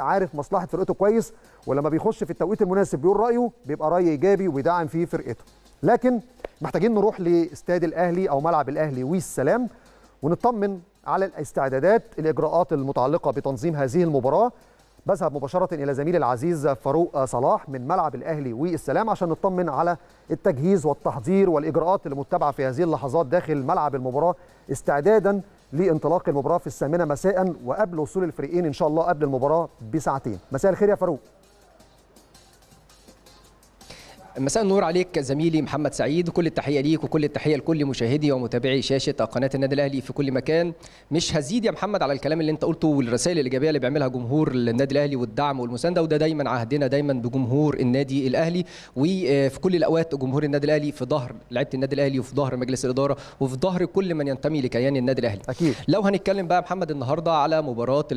عارف مصلحه فرقته كويس ولما بيخش في التوقيت المناسب بيقول رايه بيبقى راي ايجابي وبيدعم فيه فرقته لكن محتاجين نروح لاستاد الاهلي او ملعب الاهلي والسلام ونطمن على الاستعدادات الاجراءات المتعلقه بتنظيم هذه المباراه بذهب مباشره الى زميلي العزيز فاروق صلاح من ملعب الاهلي والسلام عشان نطمن على التجهيز والتحضير والاجراءات المتبعه في هذه اللحظات داخل ملعب المباراه استعدادا لانطلاق المباراه في الثامنه مساء وقبل وصول الفريقين ان شاء الله قبل المباراه بساعتين مساء الخير يا فاروق مساء النور عليك زميلي محمد سعيد وكل التحيه ليك وكل التحيه لكل مشاهدي ومتابعي شاشه قناه النادي الاهلي في كل مكان مش هزيد يا محمد على الكلام اللي انت قلته والرسائل الايجابيه اللي بيعملها جمهور النادي الاهلي والدعم والمسانده وده دايما عهدنا دايما بجمهور النادي الاهلي وفي كل الاوقات جمهور النادي الاهلي في ظهر لعيبه النادي الاهلي وفي ظهر مجلس الاداره وفي ظهر كل من ينتمي لكيان النادي الاهلي اكيد لو هنتكلم بقى محمد النهارده على مباراه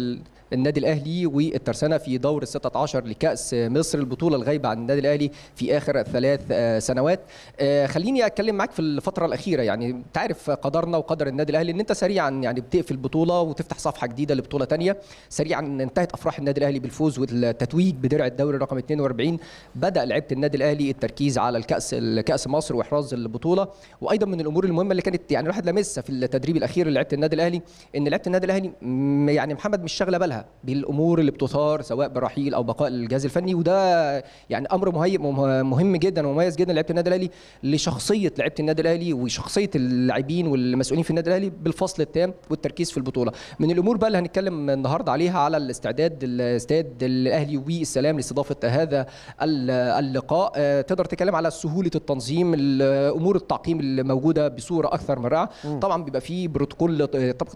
النادي الاهلي والترسانه في دور ال 16 لكاس مصر البطوله الغايبه عن النادي الاهلي في اخر ثلاث آه، سنوات آه، خليني اتكلم معاك في الفتره الاخيره يعني انت عارف قدرنا وقدر النادي الاهلي ان انت سريعا يعني بتقفل بطوله وتفتح صفحه جديده لبطوله ثانيه سريعا انتهت افراح النادي الاهلي بالفوز والتتويج بدرع الدوري رقم 42 بدا لعيبه النادي الاهلي التركيز على الكاس الكاس مصر واحراز البطوله وايضا من الامور المهمه اللي كانت يعني الواحد لمسها في التدريب الاخير لعيبه النادي الاهلي ان لعيبه النادي الاهلي يعني محمد مش شاغله بالها بالامور اللي بتثار سواء برحيل او بقاء الجهاز الفني وده يعني امر مهم جدا ومميز جدا لعيبه النادي الاهلي لشخصيه لعيبه النادي الاهلي وشخصيه اللاعبين والمسؤولين في النادي الاهلي بالفصل التام والتركيز في البطوله من الامور بقى اللي هنتكلم النهارده عليها على الاستعداد الاستاد الاهلي والسلام لاستضافه هذا اللقاء آه، تقدر تتكلم على سهوله التنظيم امور التعقيم اللي موجوده بصوره اكثر من رائعه طبعا بيبقى في بروتوكول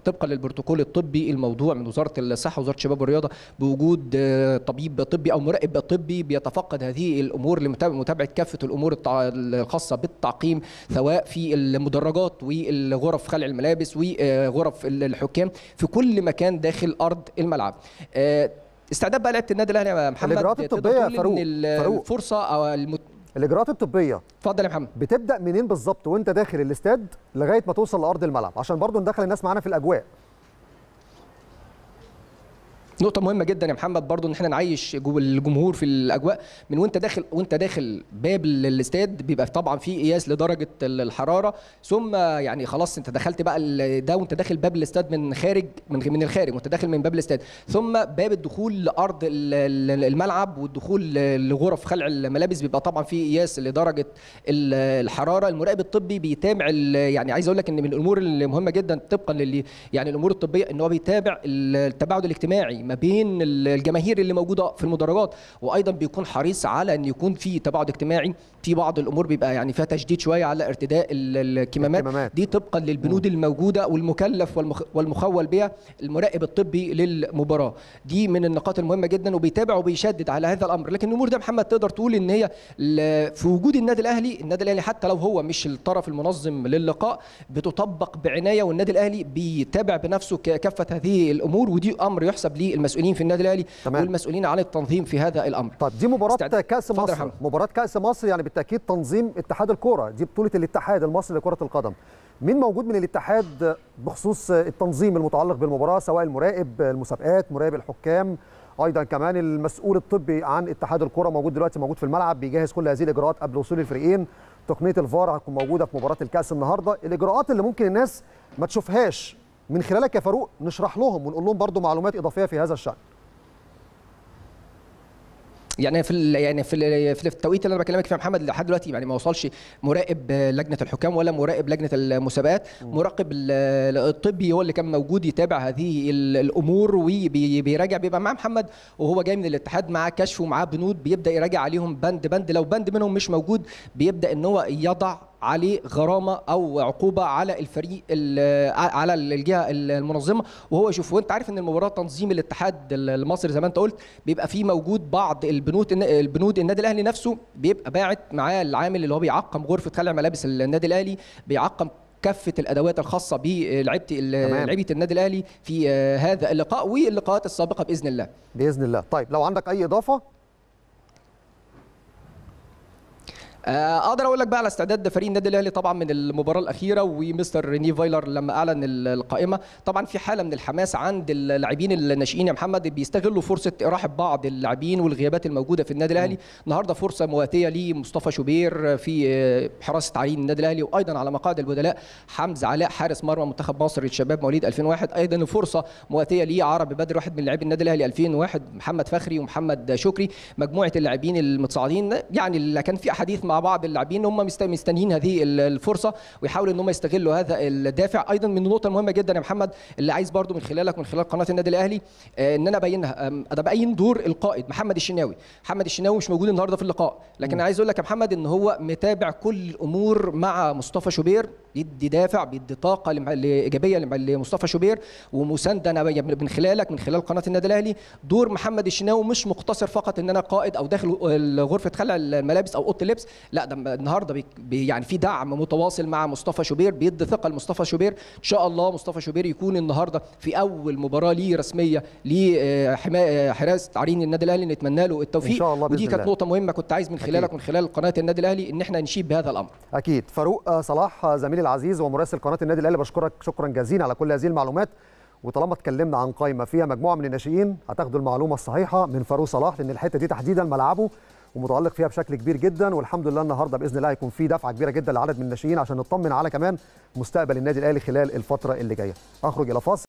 طبقا للبروتوكول الطبي الموضوع من وزاره الصحه وزاره الشباب والرياضه بوجود آه، طبيب طبي او مراقب طبي بيتفقد هذه الامور لمتابعه كافه الامور الخاصه بالتعقيم سواء في المدرجات والغرف خلع الملابس وغرف آه، الحكام في كل مكان داخل ارض الملعب آه، استعداد بقى لعبه النادي الاهلي يا محمد الاجراءات الطبيه فاروق الفرصه او المت... الاجراءات الطبيه اتفضل يا محمد بتبدا منين بالظبط وانت داخل الاستاد لغايه ما توصل لارض الملعب عشان برضو ندخل الناس معانا في الاجواء نقطه مهمه جدا يا محمد برضو ان احنا نعيش الجمهور في الاجواء من وانت داخل وانت داخل باب الاستاد بيبقى طبعا في قياس لدرجه الحراره ثم يعني خلاص انت دخلت بقى ده وانت داخل باب الاستاد من خارج من من الخارج وانت داخل من باب الاستاد ثم باب الدخول لارض الملعب والدخول لغرف خلع الملابس بيبقى طبعا في قياس لدرجه الحراره المراقب الطبي بيتابع يعني عايز اقول لك ان من الامور المهمه جدا طبقا للي يعني الامور الطبيه ان هو بيتابع التباعد الاجتماعي ما بين الجماهير اللي موجوده في المدرجات وايضا بيكون حريص على ان يكون في تباعد اجتماعي في بعض الامور بيبقى يعني فيها تشديد شويه على ارتداء الكمامات دي طبقا للبنود الموجوده والمكلف والمخول بها المراقب الطبي للمباراه دي من النقاط المهمه جدا وبيتابع وبيشدد على هذا الامر لكن الامور ده محمد تقدر تقول ان هي في وجود النادي الاهلي النادي الاهلي حتى لو هو مش الطرف المنظم للقاء بتطبق بعنايه والنادي الاهلي بيتابع بنفسه كافه هذه الامور ودي امر يحسب ليه المسؤولين في النادي الاهلي والمسؤولين عن التنظيم في هذا الامر طب دي مباراه كاس مصر حمد. مباراه كاس مصر يعني بالتاكيد تنظيم اتحاد الكوره دي بطوله الاتحاد المصري لكره القدم مين موجود من الاتحاد بخصوص التنظيم المتعلق بالمباراه سواء المراقب المسابقات مراقب الحكام ايضا كمان المسؤول الطبي عن اتحاد الكره موجود دلوقتي موجود في الملعب بيجهز كل هذه الاجراءات قبل وصول الفريقين تقنيه الفار هتكون موجوده في مباراه الكاس النهارده الاجراءات اللي ممكن الناس ما تشوفهاش من خلالك يا فاروق نشرح لهم ونقول لهم برضو معلومات اضافيه في هذا الشان يعني في يعني في في التوقيت اللي انا بكلمك فيه يا محمد لحد دلوقتي يعني ما وصلش مراقب لجنه الحكام ولا مراقب لجنه المسابقات مراقب الطبي هو اللي كان موجود يتابع هذه الامور وبيراجع بيبقى مع محمد وهو جاي من الاتحاد معاه كشف ومعاه بنود بيبدا يراجع عليهم بند بند لو بند منهم مش موجود بيبدا ان هو يضع عليه غرامه او عقوبه على الفريق آه، على الجهه المنظمه وهو يشوف وانت عارف ان المباراه تنظيم الاتحاد المصري زي ما انت قلت بيبقى فيه موجود بعض البنود البنود النادي الاهلي نفسه بيبقى باعت معاه العامل اللي هو بيعقم غرفه خلع ملابس النادي الاهلي بيعقم كافه الادوات الخاصه بلعيبه لعيبه النادي الاهلي في آه، هذا اللقاء واللقاءات السابقه باذن الله باذن الله طيب لو عندك اي اضافه آه، اقدر اقول لك بقى على استعداد فريق النادي الاهلي طبعا من المباراه الاخيره ومستر ريني فايلر لما اعلن القائمه طبعا في حاله من الحماس عند اللاعبين الناشئين يا محمد بيستغلوا فرصه اراحه بعض اللاعبين والغيابات الموجوده في النادي الاهلي النهارده فرصه مواتيه لمصطفى شوبير في آه، حراسه عرين النادي الاهلي وايضا على مقاعد البدلاء حمزه علاء حارس مرمى منتخب مصر للشباب مواليد 2001 ايضا فرصه مواتيه لعرب بدر واحد من لاعبي النادي الاهلي 2001 محمد فخري ومحمد شكري مجموعه اللاعبين المتصاعدين يعني كان في احاديث مع مع بعض اللاعبين هم مستنيين هذه الفرصه ويحاولوا ان هم يستغلوا هذا الدافع ايضا من النقطه المهمه جدا يا محمد اللي عايز برضو من خلالك من خلال قناه النادي الاهلي آه، ان انا ابينها انا دور القائد محمد الشناوي محمد الشناوي مش موجود النهارده في اللقاء لكن عايز اقول لك يا محمد ان هو متابع كل الامور مع مصطفى شوبير بيدي دافع بيدي طاقه ايجابيه لمصطفى شوبير ومسانده انا من خلالك من خلال قناه النادي الاهلي دور محمد الشناوي مش مقتصر فقط ان انا قائد او داخل غرفه خلع الملابس او اوضه اللبس لا ده النهارده يعني في دعم متواصل مع مصطفى شوبير بيدي ثقه لمصطفى شوبير ان شاء الله مصطفى شوبير يكون النهارده في اول مباراه ليه رسميه لحراسه آه، آه، عرين النادي الاهلي نتمنى له التوفيق ان شاء الله ودي كانت نقطه مهمه كنت عايز من خلالك ومن خلال قناه النادي الاهلي ان احنا نشيد بهذا الامر اكيد فاروق آه، صلاح زميل العزيز ومراسل قناه النادي الاهلي بشكرك شكرا جزيلا على كل هذه المعلومات وطالما اتكلمنا عن قائمه فيها مجموعه من الناشئين هتاخدوا المعلومه الصحيحه من فاروق صلاح لان الحته دي تحديدا ملعبه ومتالق فيها بشكل كبير جدا والحمد لله النهارده باذن الله هيكون في دفعه كبيره جدا لعدد من الناشئين عشان نطمن على كمان مستقبل النادي الاهلي خلال الفتره اللي جايه اخرج الى فاصل